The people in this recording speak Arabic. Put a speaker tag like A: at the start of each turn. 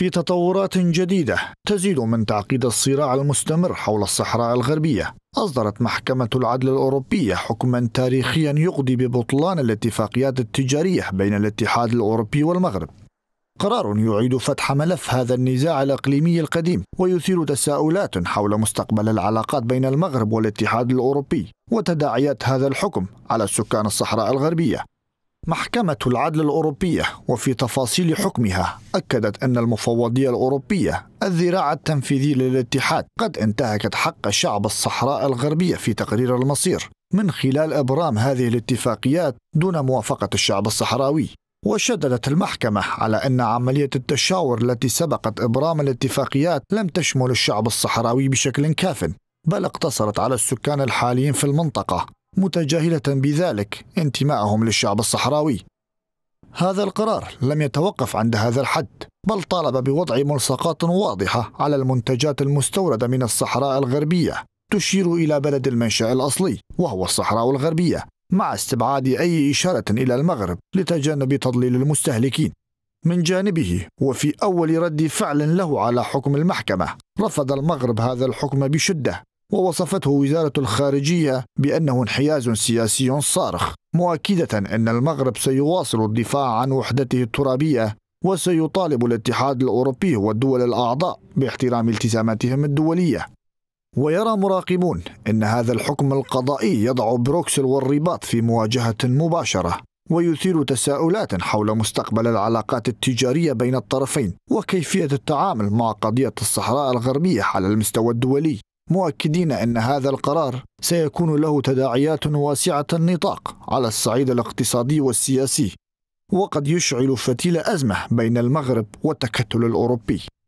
A: في تطورات جديدة تزيد من تعقيد الصراع المستمر حول الصحراء الغربية أصدرت محكمة العدل الأوروبية حكما تاريخيا يقضي ببطلان الاتفاقيات التجارية بين الاتحاد الأوروبي والمغرب قرار يعيد فتح ملف هذا النزاع الإقليمي القديم ويثير تساؤلات حول مستقبل العلاقات بين المغرب والاتحاد الأوروبي وتداعيات هذا الحكم على سكان الصحراء الغربية محكمة العدل الأوروبية وفي تفاصيل حكمها أكدت أن المفوضية الأوروبية الذراع التنفيذي للاتحاد قد انتهكت حق شعب الصحراء الغربية في تقرير المصير من خلال إبرام هذه الاتفاقيات دون موافقة الشعب الصحراوي وشددت المحكمة على أن عملية التشاور التي سبقت إبرام الاتفاقيات لم تشمل الشعب الصحراوي بشكل كاف بل اقتصرت على السكان الحاليين في المنطقة متجاهلة بذلك انتماءهم للشعب الصحراوي. هذا القرار لم يتوقف عند هذا الحد، بل طالب بوضع ملصقات واضحة على المنتجات المستوردة من الصحراء الغربية تشير إلى بلد المنشأ الأصلي وهو الصحراء الغربية، مع استبعاد أي إشارة إلى المغرب لتجنب تضليل المستهلكين. من جانبه وفي أول رد فعل له على حكم المحكمة رفض المغرب هذا الحكم بشدة ووصفته وزارة الخارجية بأنه انحياز سياسي صارخ مؤكدة أن المغرب سيواصل الدفاع عن وحدته الترابية وسيطالب الاتحاد الأوروبي والدول الأعضاء باحترام التزاماتهم الدولية ويرى مراقبون أن هذا الحكم القضائي يضع بروكسل والرباط في مواجهة مباشرة ويثير تساؤلات حول مستقبل العلاقات التجارية بين الطرفين وكيفية التعامل مع قضية الصحراء الغربية على المستوى الدولي مؤكدين أن هذا القرار سيكون له تداعيات واسعة النطاق على الصعيد الاقتصادي والسياسي وقد يشعل فتيل أزمة بين المغرب والتكتل الأوروبي